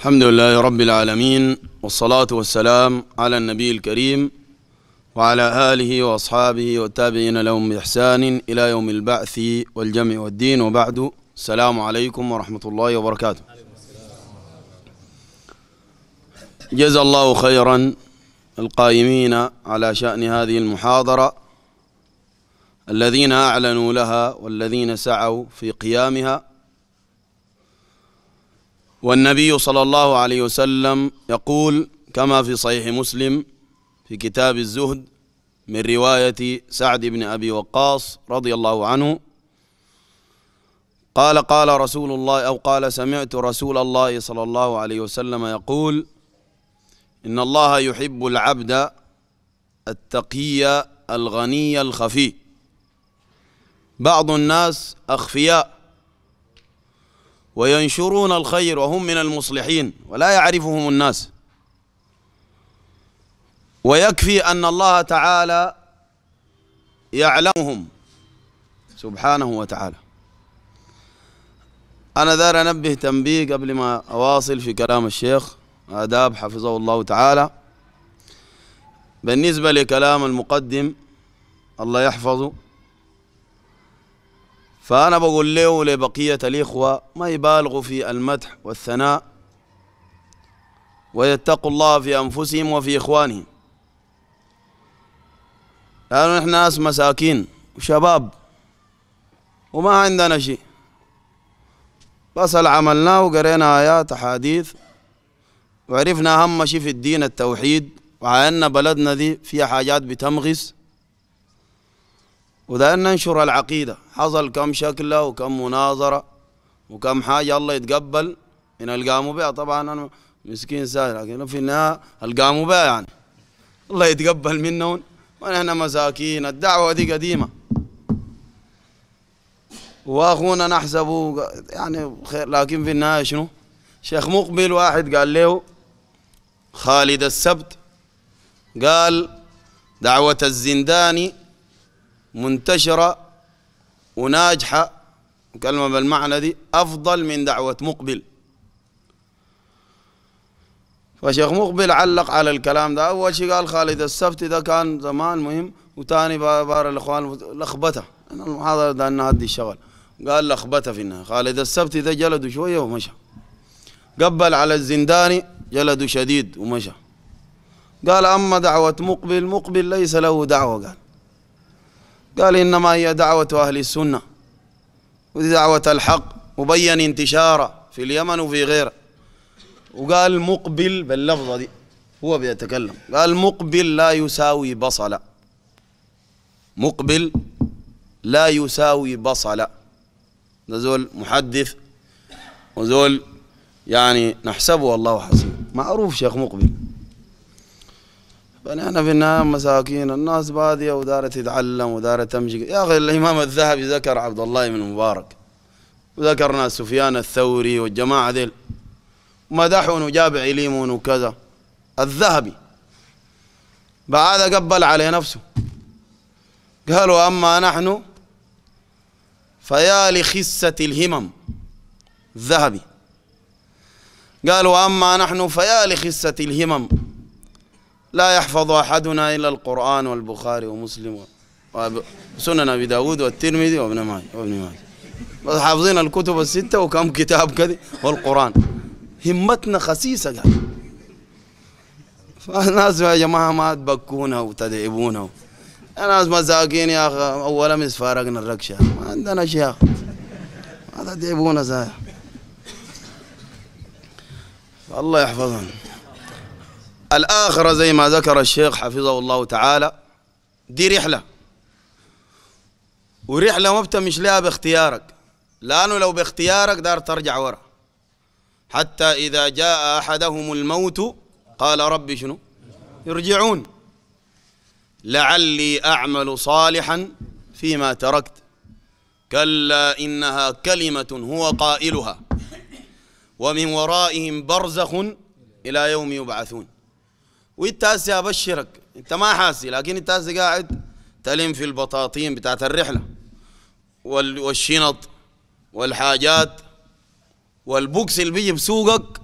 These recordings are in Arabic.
الحمد لله رب العالمين والصلاة والسلام على النبي الكريم وعلى آله وأصحابه والتابعين لهم بإحسان إلى يوم البعث والجمع والدين وبعد السلام عليكم ورحمة الله وبركاته جزا الله خيرا القائمين على شأن هذه المحاضرة الذين أعلنوا لها والذين سعوا في قيامها والنبي صلى الله عليه وسلم يقول كما في صحيح مسلم في كتاب الزهد من رواية سعد بن أبي وقاص رضي الله عنه قال قال رسول الله أو قال سمعت رسول الله صلى الله عليه وسلم يقول إن الله يحب العبد التقي الغني الخفي بعض الناس أخفياء وينشرون الخير وهم من المصلحين ولا يعرفهم الناس ويكفي أن الله تعالى يعلمهم سبحانه وتعالى أنا دار أنبه تنبيه قبل ما أواصل في كلام الشيخ آداب حفظه الله تعالى بالنسبة لكلام المقدم الله يحفظه فأنا بقول له ولبقية الإخوة ما يبالغوا في المدح والثناء ويتقوا الله في أنفسهم وفي إخوانهم لأنه نحن ناس مساكين وشباب وما عندنا شيء بس اللي عملناه وقرينا آيات أحاديث وعرفنا أهم شيء في الدين التوحيد أن بلدنا دي فيها حاجات بتمغس وده ننشر العقيدة حصل كم شكله وكم مناظرة وكم حاجة الله يتقبل من القاموا بها طبعا أنا مسكين سائل لكن في النهاية القاموا بها يعني الله يتقبل منهم ونحن مساكين الدعوة دي قديمة واخونا نحسبه يعني خير لكن في النهايه شنو؟ شيخ مقبل واحد قال له خالد السبت قال دعوة الزنداني منتشرة وناجحة كلمة بالمعنى دي أفضل من دعوة مقبل فشيخ مقبل علق على الكلام ده أول شيء قال خالد السبت ده كان زمان مهم وتاني بار الإخوان لخبته أنا المحاضرة ده أنها دي الشغل قال لخبته في النهاية خالد السبت ده جلده شوية ومشى قبل على الزنداني جلده شديد ومشى قال أما دعوة مقبل مقبل ليس له دعوة قال قال إنما هي دعوة أهل السنة ودعوة الحق وبين انتشاره في اليمن وفي غيره وقال مقبل باللفظة دي هو بيتكلم قال مقبل لا يساوي بصلة مقبل لا يساوي بصلة ده زول محدث وزول يعني نحسبه الله حسيب معروف شيخ مقبل فنحن في النهايه مساكين الناس باديه ودارة تتعلم ودارة تمشي يا اخي الامام الذهبي ذكر عبد الله بن مبارك وذكرنا سفيان الثوري والجماعه ذيل مدحون وجاب عليمون وكذا الذهبي بعد قبل عليه نفسه قالوا اما نحن فيا لخسة الهمم الذهبي قالوا اما نحن فيا لخسة الهمم لا يحفظ أحدنا إلا القرآن والبخاري ومسلم وسنن أبي داود والترمذي وابن ماجه وابن ماجه بس حافظين الكتب الستة وكم كتاب كذا والقرآن همتنا خسيسة قال فالناس يا جماعة ما تبكونا وتدعبونا الناس مساكين يا أخي أول أمس فارقنا الركشة ما عندنا شيخ ما تدعبونا زايا الله يحفظهم الآخرة زي ما ذكر الشيخ حفظه الله تعالى دي رحلة ورحلة ما بتمش لها باختيارك لأنه لو باختيارك دار ترجع ورا حتى إذا جاء أحدهم الموت قال ربي شنو يرجعون لعلي أعمل صالحا فيما تركت كلا إنها كلمة هو قائلها ومن ورائهم برزخ إلى يوم يبعثون وانت هسه ابشرك انت ما حاسي لكن انت هسه قاعد تلم في البطاطين بتاعت الرحله والشنط والحاجات والبوكس اللي بيجي بسوقك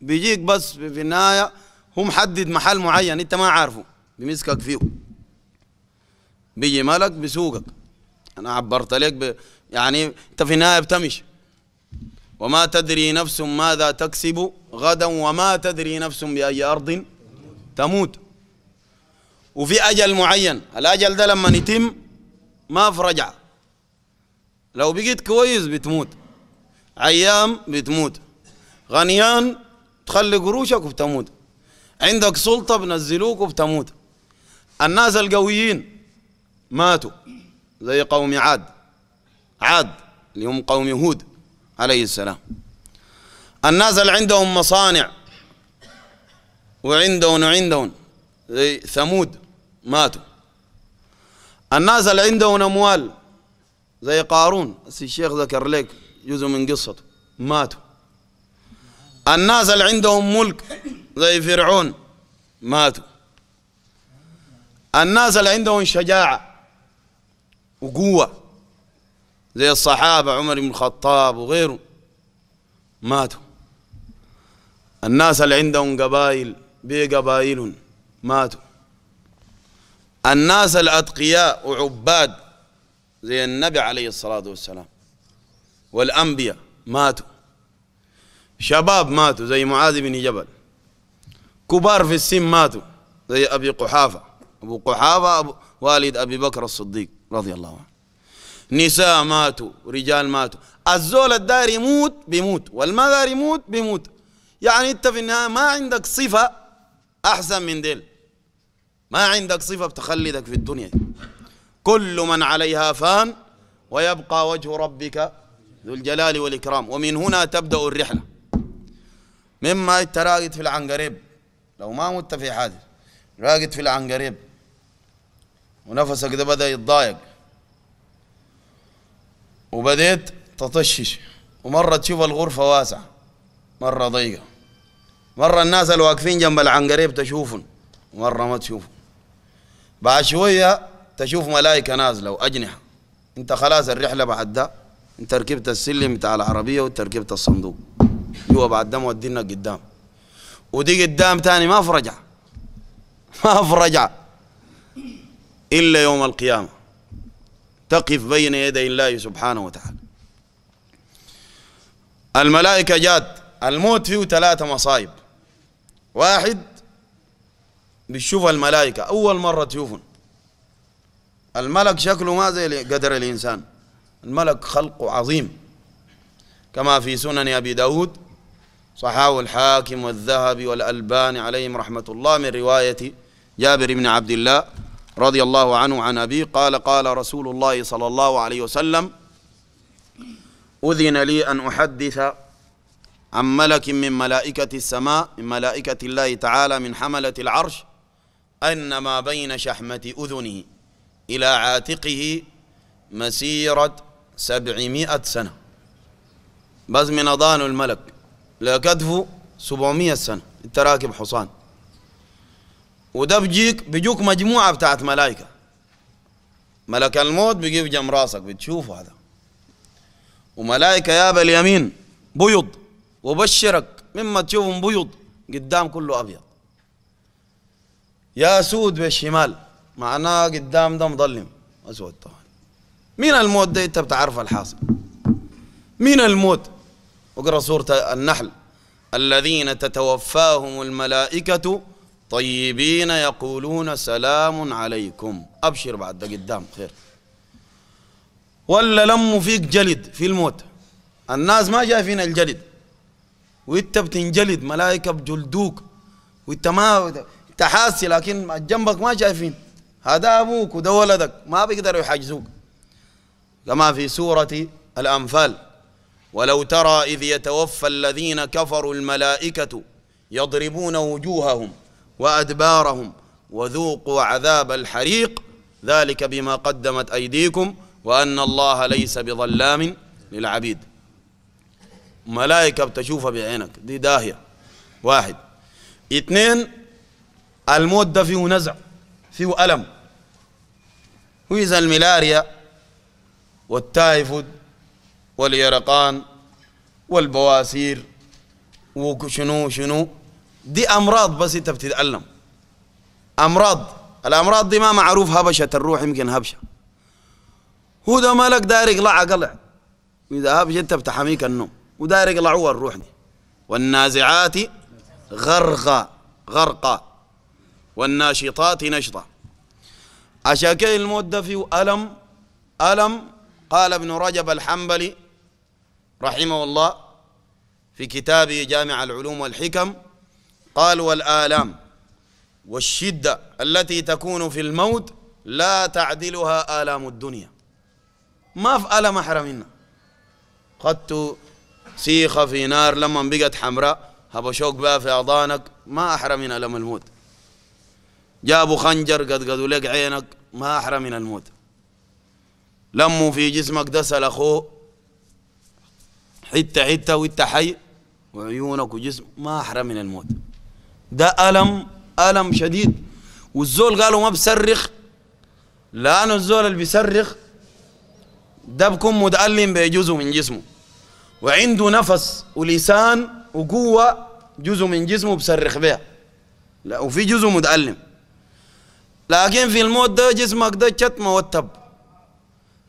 بيجيك بس في النهايه هو محدد محل معين انت ما عارفه بمسكك فيه بيجي مالك بسوقك انا عبرت لك ب... يعني انت في النهايه بتمشي وما تدري نفس ماذا تكسب غدا وما تدري نفس باي ارض تموت وفي أجل معين الأجل ده لما يتم ما في رجعة لو بقيت كويس بتموت عيام بتموت غنيان تخلي قروشك وبتموت عندك سلطة بنزلوك وبتموت الناس القويين ماتوا زي قوم عاد عاد اللي هم قوم هود عليه السلام الناس اللي عندهم مصانع وعندهم وعندهم زي ثمود ماتوا الناس اللي عندهم اموال زي قارون الشيخ ذكر لك جزء من قصته ماتوا الناس اللي عندهم ملك زي فرعون ماتوا الناس اللي عندهم شجاعة وقوة زي الصحابة عمر بن الخطاب وغيره ماتوا الناس اللي عندهم قبائل بقبائل ماتوا الناس الأتقياء وعباد زي النبي عليه الصلاة والسلام والأنبياء ماتوا شباب ماتوا زي معاذ بن جبل كبار في السن ماتوا زي أبي قحافة أبو قحافة أبو والد أبي بكر الصديق رضي الله عنه نساء ماتوا رجال ماتوا الزول الدار يموت بيموت والما دار يموت بيموت يعني انت في النهايه ما عندك صفه أحسن من ديل ما عندك صفة بتخلدك في الدنيا كل من عليها فان ويبقى وجه ربك ذو الجلال والإكرام ومن هنا تبدأ الرحلة مما انت راقد في العنقريب لو ما مت في حادث راقد في العنقريب ونفسك ده بدأ يتضايق وبديت تطشش ومرة تشوف الغرفة واسعة مرة ضيقة مرة الناس الواقفين جنب العنقريب تشوفهم مرة ما تشوفهم بعد شوية تشوف ملائكة نازلة وأجنحة أنت خلاص الرحلة بعد ده أنت ركبت السلم بتاع العربية وأنت ركبت الصندوق جوا بعد ده مودينا قدام ودي قدام تاني ما في رجعة ما في رجعة إلا يوم القيامة تقف بين يدي الله سبحانه وتعالى الملائكة جات الموت فيه ثلاثة مصايب واحد بيشوف الملائكة أول مرة تشوفهم الملك شكله ما زي قدر الإنسان الملك خلقه عظيم كما في سنن أبي داود صحاه الحاكم والذهبي والألبان عليهم رحمة الله من رواية جابر بن عبد الله رضي الله عنه عن أبيه قال قال رسول الله صلى الله عليه وسلم أذن لي أن أحدث عن ملك من ملائكة السماء من ملائكة الله تعالى من حملة العرش أن ما بين شحمة أذنه إلى عاتقه مسيرة سبعمائة سنة بس من أضان الملك لكتفه سبعمائة سنة انت راكب حصان وده بيجيك بيجوك مجموعة بتاعت ملائكة ملك الموت بيجي بجم راسك بتشوفه هذا وملائكة يا باليمين بيض وبشرك مما تشوفهم بيض قدام كله أبيض يا سود بالشمال معناه قدام ده مظلم أسود طبعا مين الموت ده أنت بتعرف الحاصل مين الموت اقرأ سورة النحل الذين تتوفاهم الملائكة طيبين يقولون سلام عليكم أبشر بعد ده قدام خير ولا لم فيك جلد في الموت الناس ما شايفين الجلد وانت بتنجلد ملائكه بجلدوك وانت ما انت لكن جنبك ما شايفين هذا ابوك وده ولدك ما بيقدروا يحجزوك كما في سوره الانفال ولو ترى اذ يتوفى الذين كفروا الملائكه يضربون وجوههم وادبارهم وذوقوا عذاب الحريق ذلك بما قدمت ايديكم وان الله ليس بظلام للعبيد ملائكة بتشوفها بعينك دي داهية واحد اثنين الموت ده فيه نزع فيه ألم وإذا الملاريا والتايفود واليرقان والبواسير وشنو شنو دي أمراض بس أنت بتتألم أمراض الأمراض دي ما معروف هبشة الروح يمكن هبشة هو ده مالك دارك لا عقلع وإذا هبشة أنت بتحميك النوم وداير يقلعوها الروح دي والنازعات غرقا غرقا والناشطات نشطا عشان كده الموت ألم ألم قال ابن رجب الحنبلي رحمه الله في كتابه جامع العلوم والحكم قال والآلام والشدة التي تكون في الموت لا تعدلها آلام الدنيا ما في ألم أحرمنا قد سيخة في نار لما بقت حمراء هبشوك بها في أضانك ما أحرى من ألم الموت جابوا خنجر قد قدوا لك عينك ما أحرى من الموت لموا في جسمك دسل أخوه حتة حتة وانت حي وعيونك وجسم ما أحرى من الموت ده ألم ألم شديد والزول قالوا ما بصرخ لأن الزول اللي بيصرخ ده بكون متألم بجزء من جسمه وعنده نفس ولسان وقوة جزء من جسمه بصرخ بها لا وفي جزء متألم لكن في الموت ده جسمك ده شت موتب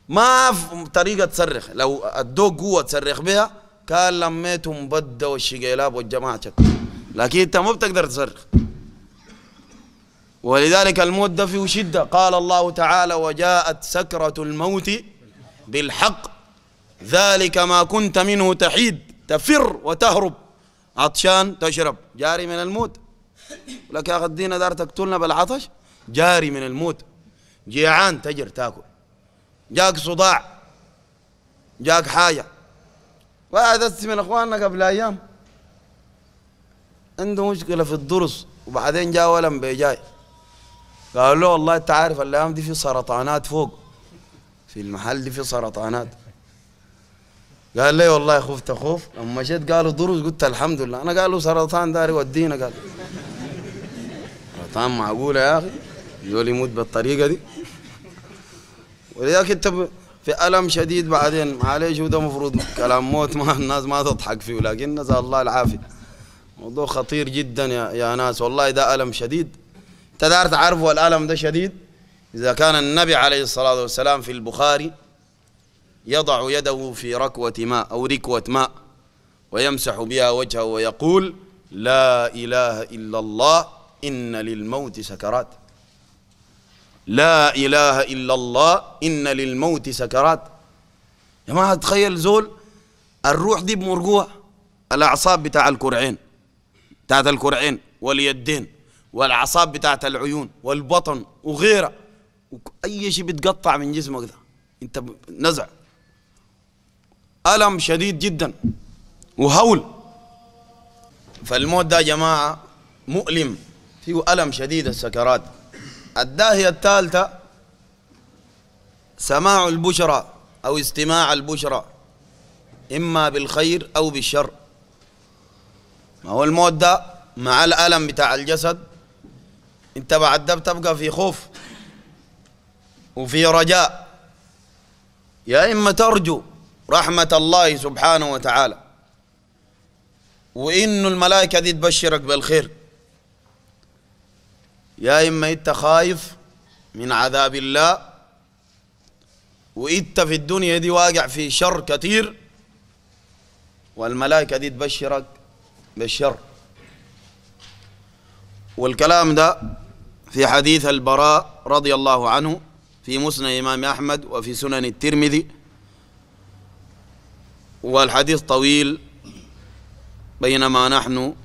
ما في طريقة تصرخ لو ادوك قوة تصرخ بها كان لميتهم بدة والشقيلاب والجماعة شت لكن انت ما بتقدر تصرخ ولذلك الموت ده فيه شدة قال الله تعالى وجاءت سكرة الموت بالحق ذلك ما كنت منه تحيد تفر وتهرب عطشان تشرب جاري من الموت لك يا الدين دار تقتلنا بالعطش جاري من الموت جيعان تجر تاكل جاك صداع جاك حاجة واحد من اخواننا قبل ايام عنده مشكلة في الضرس وبعدين جاء ولم بيجاي قالوا له والله انت عارف الايام دي في سرطانات فوق في المحل دي في سرطانات قال لي والله خفت اخوف لما جيت قالوا دروس قلت الحمد لله انا قالوا سرطان داري ودينا قال سرطان معقوله يا اخي يقول يموت بالطريقه دي ولذلك انت في الم شديد بعدين معلش وده المفروض كلام موت ما الناس ما تضحك فيه لكن نسال الله العافيه موضوع خطير جدا يا, يا ناس والله ده الم شديد انت دار تعرفوا الالم ده شديد اذا كان النبي عليه الصلاه والسلام في البخاري يضع يده في ركوة ماء أو ركوة ماء ويمسح بها وجهه ويقول لا إله إلا الله إن للموت سكرات لا إله إلا الله إن للموت سكرات يا ما تخيل زول الروح دي بمرقوها الأعصاب بتاع الكرعين بتاعت الكرعين واليدين والأعصاب بتاعت العيون والبطن وغيره أي شيء بتقطع من جسمك ده انت نزع ألم شديد جدا وهول فالموت ده يا جماعة مؤلم فيه ألم شديد السكرات الداهية الثالثة سماع البشرى أو استماع البشرى إما بالخير أو بالشر ما هو الموت ده مع الألم بتاع الجسد أنت بعد ده بتبقى في خوف وفي رجاء يا إما ترجو رحمة الله سبحانه وتعالى وإنه الملائكة دي تبشرك بالخير يا إما أنت خايف من عذاب الله وإنت في الدنيا دي واقع في شر كثير والملائكة دي تبشرك بالشر والكلام ده في حديث البراء رضي الله عنه في مسند إمام أحمد وفي سنن الترمذي والحديث طويل بينما نحن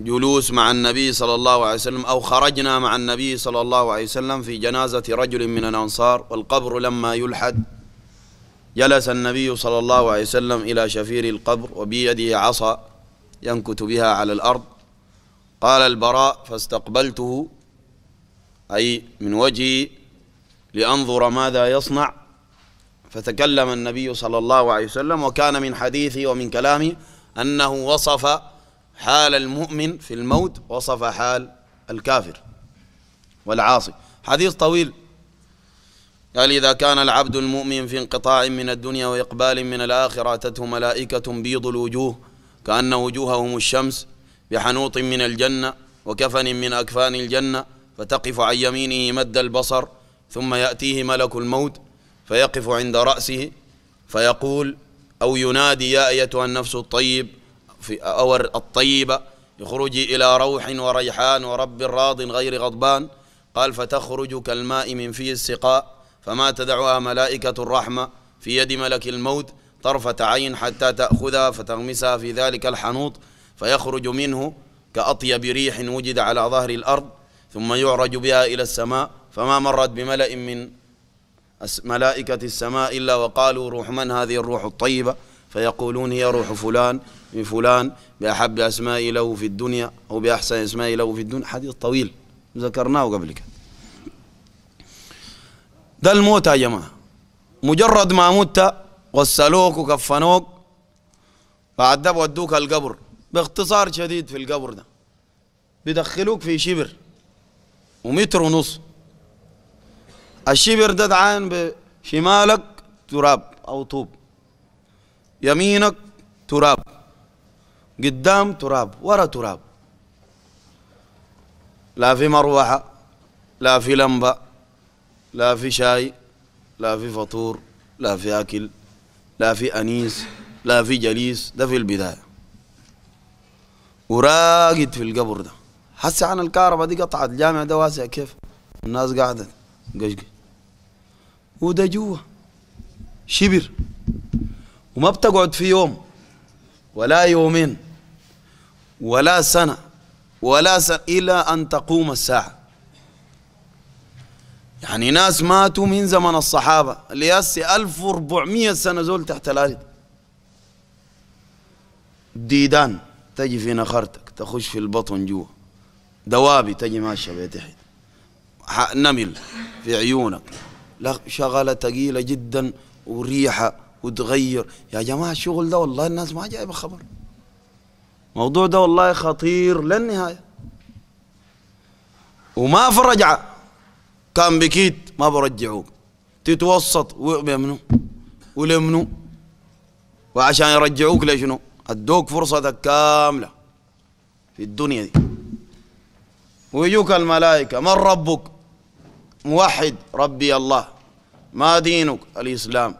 جلوس مع النبي صلى الله عليه وسلم أو خرجنا مع النبي صلى الله عليه وسلم في جنازة رجل من الأنصار والقبر لما يلحد جلس النبي صلى الله عليه وسلم إلى شفير القبر وبيده عصا ينكت بها على الأرض قال البراء فاستقبلته أي من وجهي لأنظر ماذا يصنع فتكلم النبي صلى الله عليه وسلم وكان من حديثه ومن كلامه أنه وصف حال المؤمن في الموت وصف حال الكافر والعاصي حديث طويل قال إذا كان العبد المؤمن في انقطاع من الدنيا وإقبال من الآخرة أتته ملائكة بيض الوجوه كأن وجوههم الشمس بحنوط من الجنة وكفن من أكفان الجنة فتقف عن يمينه مد البصر ثم يأتيه ملك الموت فيقف عند رأسه فيقول أو ينادي يا أيتها النفس الطيب في أو الطيبة اخرجي إلى روح وريحان ورب راض غير غضبان قال فتخرج كالماء من في السقاء فما تدعها ملائكة الرحمة في يد ملك الموت طرفة عين حتى تأخذها فتغمسها في ذلك الحنوط فيخرج منه كأطيب ريح وجد على ظهر الأرض ثم يعرج بها إلى السماء فما مرت بملأ من ملائكة السماء إلا وقالوا روح من هذه الروح الطيبة فيقولون هي روح فلان من فلان بأحب أسماء له في الدنيا أو بأحسن أسماء له في الدنيا حديث طويل ذكرناه قبل كده ده الموت يا جماعة مجرد ما مت غسلوك وكفنوك بعد ده بودوك القبر باختصار شديد في القبر ده بيدخلوك في شبر ومتر ونص الشبر تدعان بشمالك تراب أو طوب يمينك تراب قدام تراب ورا تراب لا في مروحة لا في لمبة لا في شاي لا في فطور لا في أكل لا في أنيس لا في جليس ده في البداية وراقد في القبر ده حس عن الكهرباء دي قطعت الجامع ده واسع كيف الناس قاعدة قشقش وده جوا شبر وما بتقعد في يوم ولا يومين ولا سنة ولا سنة إلى أن تقوم الساعة يعني ناس ماتوا من زمن الصحابة لياسي 1400 سنة زول تحت الأرض ديدان تجي في نخرتك تخش في البطن جوا دوابي تجي ماشية بيتحد نمل في عيونك شغله ثقيله جدا وريحه وتغير يا جماعه الشغل ده والله الناس ما جايبه خبر الموضوع ده والله خطير للنهايه وما في رجعه كان بكيت ما برجعوك تتوسط ومنو ولمنو وعشان يرجعوك لشنو ادوك فرصتك كامله في الدنيا دي ويجوك الملائكه من ربك موحد ربي الله ما دينك الإسلام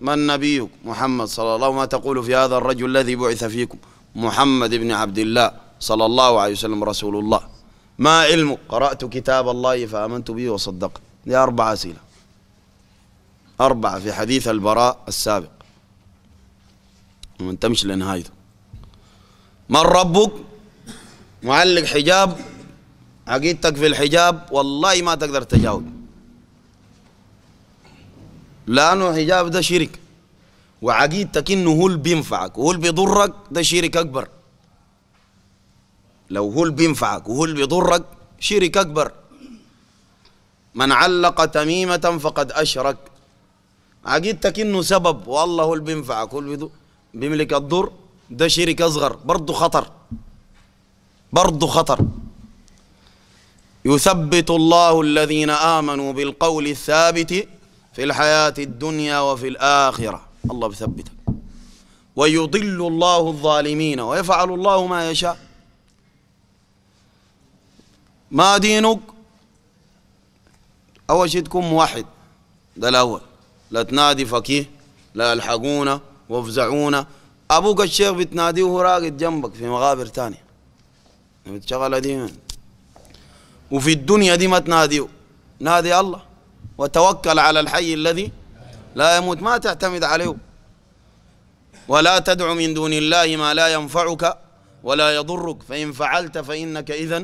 من نبيك محمد صلى الله عليه وسلم ما تقول في هذا الرجل الذي بعث فيكم محمد بن عبد الله صلى الله عليه وسلم رسول الله ما علمك قرأت كتاب الله فآمنت به وصدقت دي أربع أسئلة أربعة في حديث البراء السابق ومن تمشي لنهايته من ربك معلق حجاب عقيدتك في الحجاب والله ما تقدر تجاوب لأنه حجاب ده شرك وعقيدتك إنه هو اللي بينفعك وهو اللي بيضرك ده شرك أكبر لو هو اللي بينفعك وهو اللي بيضرك شرك أكبر من علق تميمة فقد أشرك عقيدتك إنه سبب والله هو اللي بينفعك هو اللي بيملك الضر ده شرك أصغر برضه خطر برضه خطر يثبت الله الذين آمنوا بالقول الثابت في الحياة الدنيا وفي الآخرة الله بثبتك ويضل الله الظالمين ويفعل الله ما يشاء ما دينك أول شيء تكون موحد ده الأول لا تنادي فكيه لا الحقونا وافزعونا أبوك الشيخ بتناديه راقد جنبك في مغابر تانية بتشغل دي وفي الدنيا دي ما تناديه نادي الله وتوكل على الحي الذي لا يموت ما تعتمد عليه ولا تدع من دون الله ما لا ينفعك ولا يضرك فإن فعلت فإنك إذا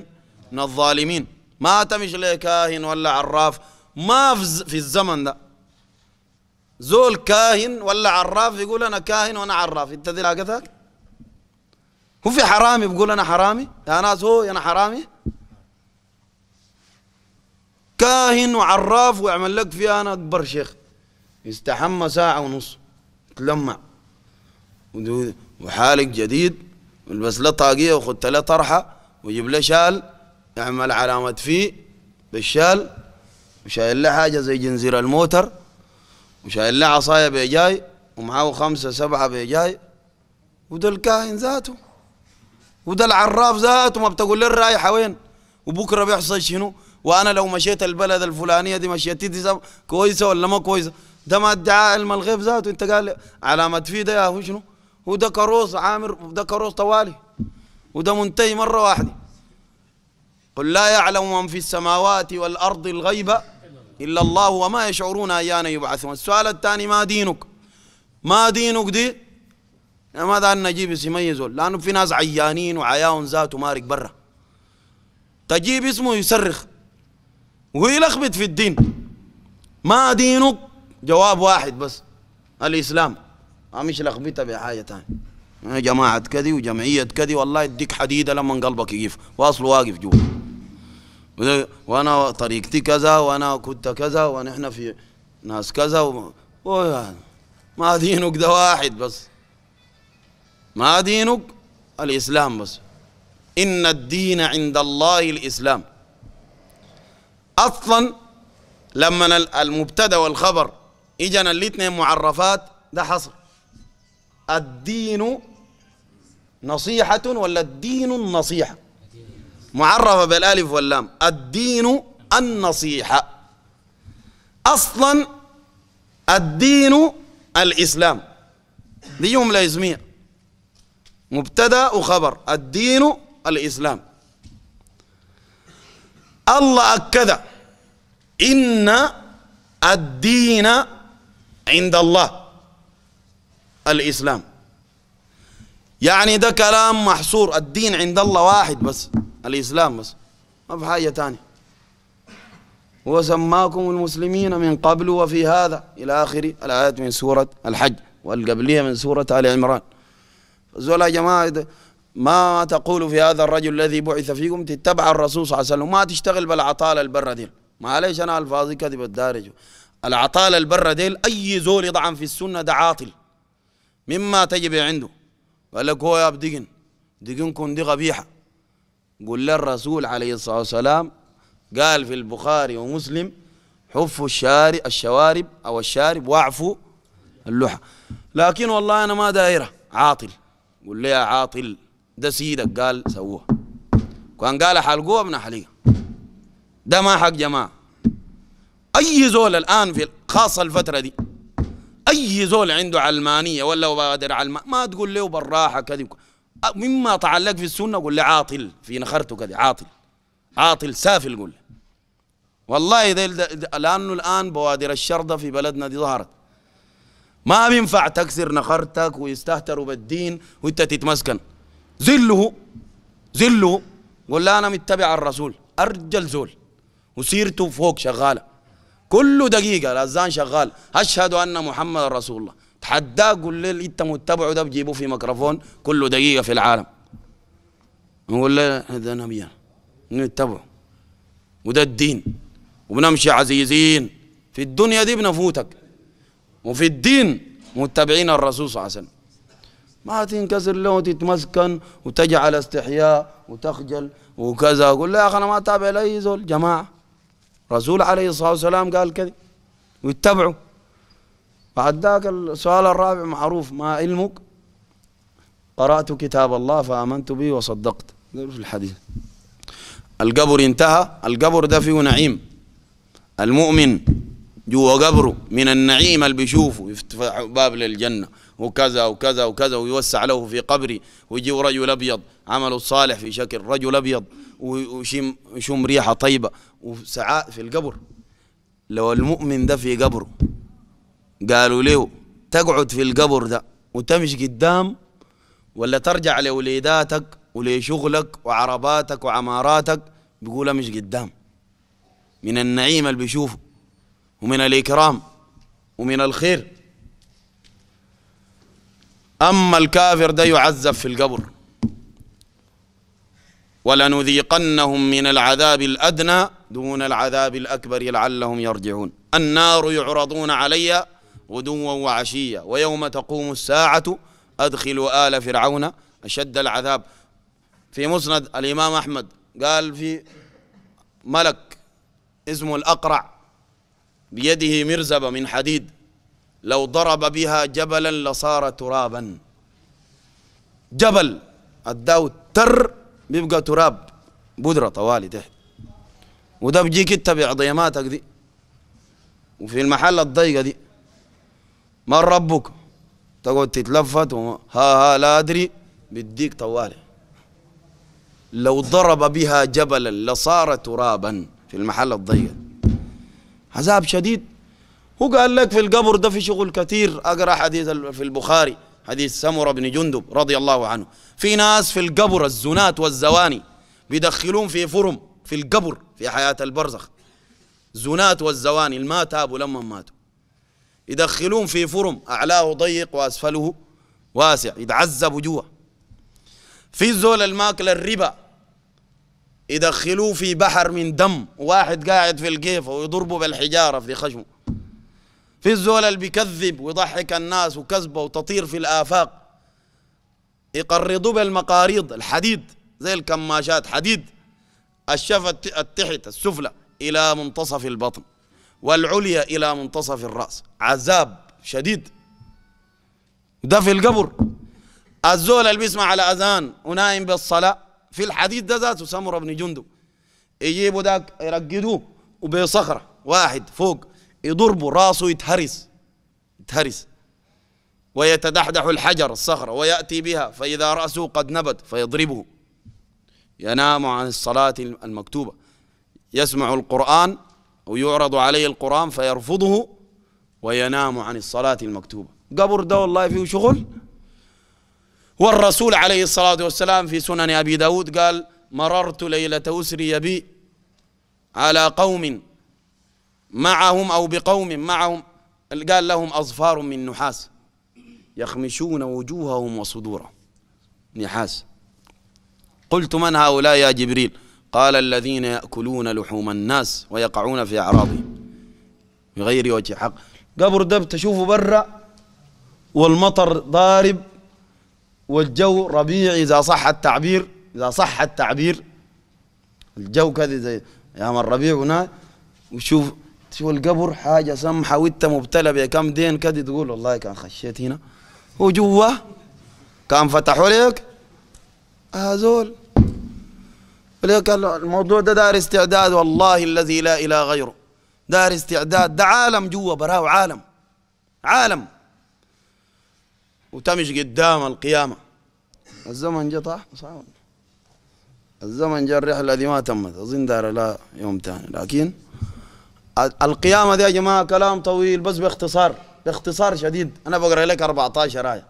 من الظالمين ما تمش لكاهن كاهن ولا عراف ما في الزمن ده زول كاهن ولا عراف يقول أنا كاهن وأنا عراف أنت دي لاقتك هو في حرامي بيقول أنا حرامي يا ناس هو أنا حرامي كاهن وعراف ويعمل لك فيها انا اكبر شيخ استحمى ساعه ونص تلمع وحالق جديد البس له طاقيه وخدت له طرحه وجيب له شال اعمل علامه فيه بالشال وشايل له حاجه زي جنزير الموتر وشايل له عصايه بيجاي ومعاه خمسه سبعه بيجاي وده الكاهن ذاته وده العراف ذاته ما بتقول له الرايحه وين وبكره بيحصل شنو وانا لو مشيت البلد الفلانيه دي مشيت دي كويسه ولا ما كويسه ده ما ادعاء علم الغيب ذاته انت قال علامه في ده يا هو شنو هو ده كروز عامر ده كروز طوالي وده منتهي مره واحده قل لا يعلم من في السماوات والارض الغيب الا الله وما يشعرون ايانا يبعثون السؤال الثاني ما دينك ما دينك دي ماذا نجيب اسم يزول لانه في ناس عيانين وعياهم ذاته مارق برا تجيب اسمه يصرخ ويلخبط في الدين ما دينك جواب واحد بس الإسلام ما مش لخبطة بحاجة ثانيه جماعة كذي وجمعية كذي والله يديك حديدة لما قلبك يقف واصل واقف جوا وانا طريقتي كذا وانا كنت كذا ونحن في ناس كذا و... يعني. ما دينك ده واحد بس ما دينك الإسلام بس إن الدين عند الله الإسلام اصلا لما المبتدا والخبر اجانا الاثنين معرفات ده حصر الدين نصيحة ولا الدين النصيحة معرفة بالالف واللام الدين النصيحة اصلا الدين الاسلام دي جملة اسمية مبتدا وخبر الدين الاسلام الله اكد إن الدين عند الله الإسلام يعني ده كلام محصور الدين عند الله واحد بس الإسلام بس ما في حاجة تانية وسماكم المسلمين من قبل وفي هذا إلى آخر الآيات من سورة الحج والقبلية من سورة آل عمران زول يا جماعة ما تقول في هذا الرجل الذي بعث فيكم تتبع الرسول صلى الله عليه وسلم ما تشتغل بالعطالة البرة معلش انا الفاظي كذب الدارج العطال البر ديل اي زول يطعن في السنه ده عاطل مما تجب عنده قال لك هو يا بدقن دقنكم دي قبيحه قل للرسول عليه الصلاه والسلام قال في البخاري ومسلم حفوا الشارب الشوارب او الشارب واعفوا اللحى لكن والله انا ما دايره عاطل قل لي يا عاطل ده سيدك قال سووه كان قال حلقوه من حليقه ده ما حق جماعة أي زول الآن في خاصة الفترة دي أي زول عنده علمانية ولا بادر علم ما تقول له بالراحة كذي مما تعلق في السنة قول له عاطل في نخرته كذا عاطل عاطل سافل قول له والله ده لأنه الآن بوادر الشرطة في بلدنا دي ظهرت ما بينفع تكسر نخرتك ويستهتروا بالدين وانت تتمسكن ذله ذله قول له أنا متبع الرسول أرجل زول وسيرته فوق شغاله كل دقيقه الاذان شغال اشهد ان محمد رسول الله تحدى قول لي انت متبعه ده بجيبوه في ميكروفون كل دقيقه في العالم نقول له ده نبي نتبعه وده الدين وبنمشي عزيزين في الدنيا دي بنفوتك وفي الدين متبعين الرسول صلى الله عليه وسلم ما تنكسر له وتتمسكن وتجعل استحياء وتخجل وكذا اقول له يا اخي انا ما تابع لاي زول جماعه رسول عليه الصلاة والسلام قال كذا ويتبعوا بعد ذاك السؤال الرابع معروف ما علمك قرأت كتاب الله فآمنت به وصدقت في الحديث القبر انتهى القبر ده فيه نعيم المؤمن جوا قبره من النعيم اللي بيشوفه يفتح باب للجنة وكذا وكذا وكذا ويوسع له في قبري ويجي رجل أبيض عمله صالح في شكل رجل أبيض ويشم يشم ريحة طيبة وسعاء في القبر لو المؤمن ده في قبره قالوا له تقعد في القبر ده وتمشي قدام ولا ترجع لوليداتك ولشغلك وعرباتك وعماراتك بيقول امشي قدام من النعيم اللي بيشوفه ومن الإكرام ومن الخير أما الكافر ده يعذب في القبر ولنذيقنهم من العذاب الأدنى دون العذاب الأكبر لعلهم يرجعون النار يعرضون علي غدوا وعشيا ويوم تقوم الساعة أدخل آل فرعون أشد العذاب في مسند الإمام أحمد قال في ملك اسمه الأقرع بيده مرزبة من حديد لو ضرب بها جبلا لصار ترابا جبل اداه تر بيبقى تراب بودرة طوالي تحت وده بيجيك انت بعضيماتك دي وفي المحل الضيقة دي من ربك تقعد تتلفت وما ها ها لا ادري بديك طوالي لو ضرب بها جبلا لصار ترابا في المحل الضيق عذاب شديد هو قال لك في القبر ده في شغل كثير اقرا حديث في البخاري حديث سمره بن جندب رضي الله عنه في ناس في القبر الزنات والزواني بيدخلون في فرم في القبر في حياه البرزخ زنات والزواني الما تابوا لما ماتوا يدخلون في فرم اعلاه ضيق واسفله واسع يتعذبوا جوا في زول الماكل الربا يدخلوه في بحر من دم واحد قاعد في القيفة ويضربه بالحجارة في خشمه في الزول اللي بيكذب ويضحك الناس وكذبه وتطير في الآفاق يقرضوا بالمقاريض الحديد زي الكماشات حديد الشفة التحت السفلى إلى منتصف البطن والعليا إلى منتصف الرأس عذاب شديد ده في القبر الزول اللي بيسمع على أذان ونايم بالصلاة في الحديد ده ذاته سمره بن جندب يجيبوا ذاك يرقدوه وبصخرة واحد فوق يضربه راسه يتهرس يتهرس ويتدحدح الحجر الصخرة ويأتي بها فإذا رأسه قد نبت فيضربه ينام عن الصلاة المكتوبة يسمع القرآن أو يعرض عليه القرآن فيرفضه وينام عن الصلاة المكتوبة قبر ده والله فيه شغل والرسول عليه الصلاة والسلام في سنن أبي داود قال مررت ليلة أسري بي على قوم معهم أو بقوم معهم قال لهم أظفار من نحاس يخمشون وجوههم وصدورهم نحاس قلت من هؤلاء يا جبريل قال الذين يأكلون لحوم الناس ويقعون في أعراضهم بغير وجه حق قبر دب تشوفه برا والمطر ضارب والجو ربيع إذا صح التعبير إذا صح التعبير الجو كذا زي يا الربيع هنا وشوف شو القبر حاجة سمحة وانت مبتلى بكم دين كده تقول والله كان خشيت هنا وجوا كان فتحوا لك هذول لك الموضوع ده دار استعداد والله الذي لا إله غيره دار استعداد ده عالم جوا براه عالم عالم وتمش قدام القيامة الزمن جا طاح الزمن جا الرحلة دي ما تمت أظن دار لا يوم تاني لكن القيامة دي يا جماعة كلام طويل بس باختصار باختصار شديد أنا بقرأ لك 14 آية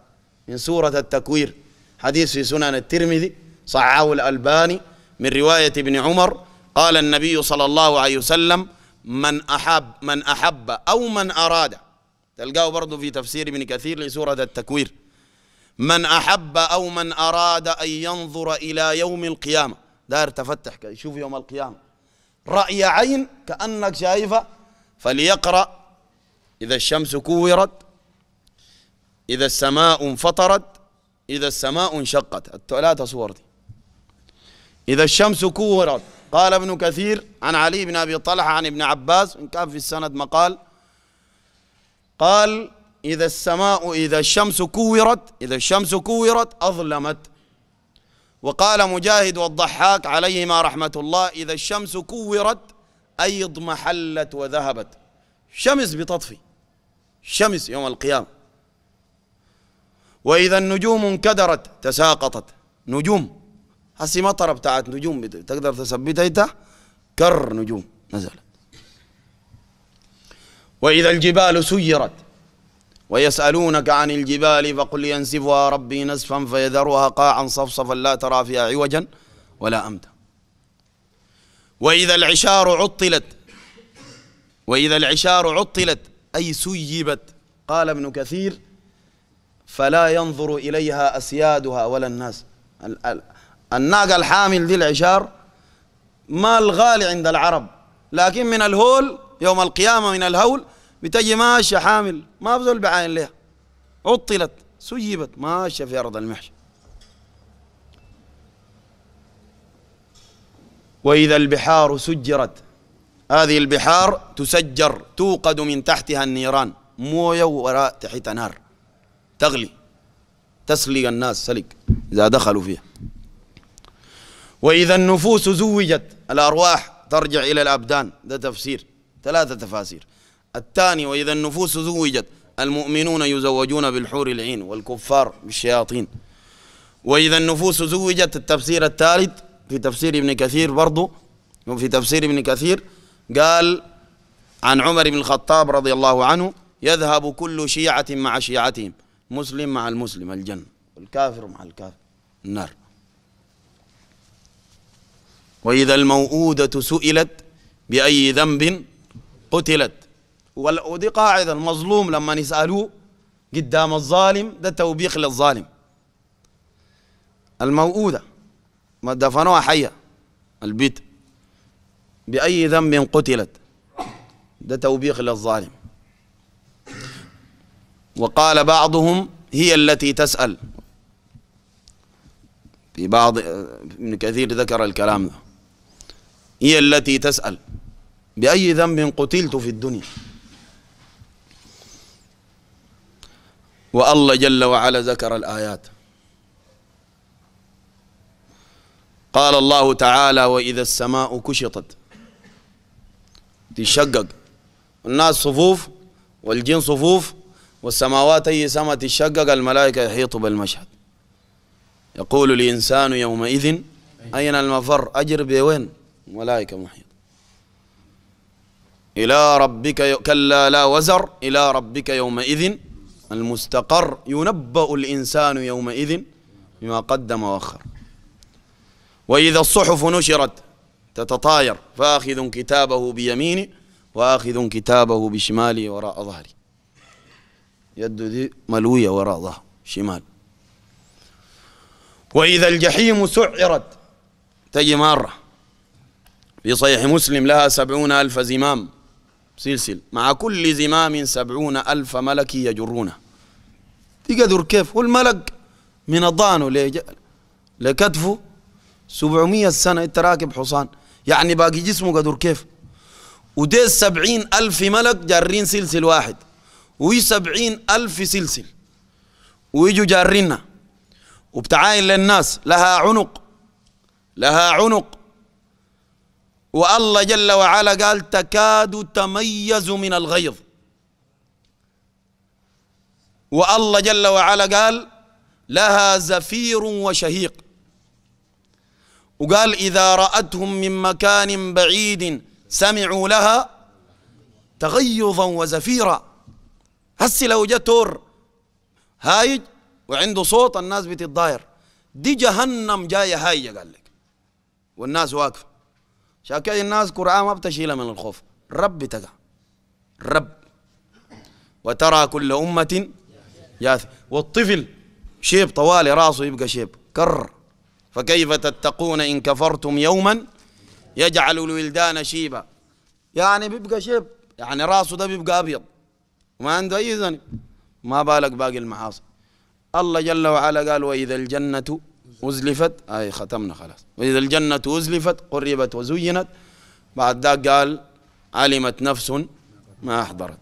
من سورة التكوير حديث في سنن الترمذي صححه الألباني من رواية ابن عمر قال النبي صلى الله عليه وسلم من أحب من أحب أو من أراد تلقاه برضه في تفسير ابن كثير لسورة التكوير من أحب أو من أراد أن ينظر إلى يوم القيامة داير تفتح شوف يوم القيامة رأي عين كأنك شايفة فليقرأ إذا الشمس كورت إذا السماء انفطرت إذا السماء انشقت الثلاثة صور دي إذا الشمس كورت قال ابن كثير عن علي بن أبي طلحة عن ابن عباس إن كان في السند مقال قال إذا السماء إذا الشمس كورت إذا الشمس كورت أظلمت وقال مجاهد والضحاك عليهما رحمة الله إذا الشمس كورت أي اضمحلت وذهبت شمس بتطفي شمس يوم القيامة وإذا النجوم انكدرت تساقطت نجوم هسي مطرة بتاعت نجوم تقدر تثبتها انت كر نجوم نزلت وإذا الجبال سيرت ويسألونك عن الجبال فقل ينسفها ربي نسفا فيذرها قاعا صفصفا لا ترى فيها عوجا ولا أمتا وإذا العشار عطلت وإذا العشار عطلت أي سيبت قال ابن كثير فلا ينظر إليها أسيادها ولا الناس الناقة الحامل ذي العشار ما الغالي عند العرب لكن من الهول يوم القيامة من الهول بتجي ماشية حامل ما بزول بعاين لها عطلت سجبت ماشية في أرض المحشر وإذا البحار سجرت هذه البحار تسجر توقد من تحتها النيران موية وراء تحت نار تغلي تسلق الناس سلق إذا دخلوا فيها وإذا النفوس زوجت الأرواح ترجع إلى الأبدان ده تفسير ثلاثة تفاسير الثاني وإذا النفوس زوجت المؤمنون يزوجون بالحور العين والكفار بالشياطين وإذا النفوس زوجت التفسير الثالث في تفسير ابن كثير برضو وفي تفسير ابن كثير قال عن عمر بن الخطاب رضي الله عنه يذهب كل شيعة مع شيعتهم مسلم مع المسلم الجنة والكافر مع الكافر النار وإذا الموؤودة سئلت بأي ذنب قتلت ودي قاعدة المظلوم لما يسألوه قدام الظالم ده توبيخ للظالم الموؤودة ما دفنوها حية البيت بأي ذنب قتلت ده توبيخ للظالم وقال بعضهم هي التي تسأل في بعض ابن كثير ذكر الكلام ده هي التي تسأل بأي ذنب قتلت في الدنيا والله جل وعلا ذكر الآيات قال الله تعالى وإذا السماء كشطت تشقق الناس صفوف والجن صفوف والسماوات أي سماء تشقق الملائكة يحيطوا بالمشهد يقول الإنسان يومئذ أين المفر أجر بوين ملائكة محيط إلى ربك كلا لا وزر إلى ربك يومئذ المستقر ينبأ الإنسان يومئذ بما قدم وأخر وإذا الصحف نشرت تتطاير فآخذ كتابه بيميني وآخذ كتابه بشمالي وراء ظهري يد ذي ملوية وراء ظهر شمال وإذا الجحيم سعرت تجي مارة في صحيح مسلم لها سبعون ألف زمام سلسل مع كل زمام سبعون ألف ملك يجرونه تقدر كيف والملك من ضانه لكتفه 700 سنة انت راكب حصان يعني باقي جسمه قدر كيف ودي سبعين ألف ملك جارين سلسل واحد وي سبعين ألف سلسل ويجوا جارينا وبتعاين للناس لها عنق لها عنق والله جل وعلا قال تكاد تميز من الغيظ والله جل وعلا قال لها زفير وشهيق وقال إذا رأتهم من مكان بعيد سمعوا لها تغيظا وزفيرا هسي لو جا تور هايج وعنده صوت الناس بتتضاير دي جهنم جاية هايجة قال لك والناس واقفة شاكي الناس قرآن ما بتشيلها من الخوف رب تقع رب وترى كل أمة جاثي والطفل شيب طوالي راسه يبقى شيب كر فكيف تتقون إن كفرتم يوما يجعل الولدان شيبا يعني بيبقى شيب يعني راسه ده بيبقى أبيض وما عنده أي ذنب ما بالك باقي المعاصي الله جل وعلا قال وإذا الجنة أزلفت أي ختمنا خلاص وإذا الجنة أزلفت قربت وزينت بعد ذاك قال علمت نفس ما أحضرت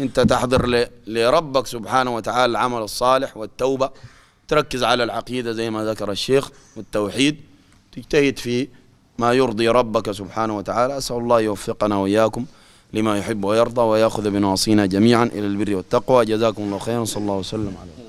أنت تحضر لربك سبحانه وتعالى العمل الصالح والتوبة تركز على العقيدة زي ما ذكر الشيخ والتوحيد تجتهد في ما يرضي ربك سبحانه وتعالى أسأل الله يوفقنا وإياكم لما يحب ويرضى ويأخذ بنواصينا جميعا إلى البر والتقوى جزاكم الله خيرا صلى الله وسلم عليه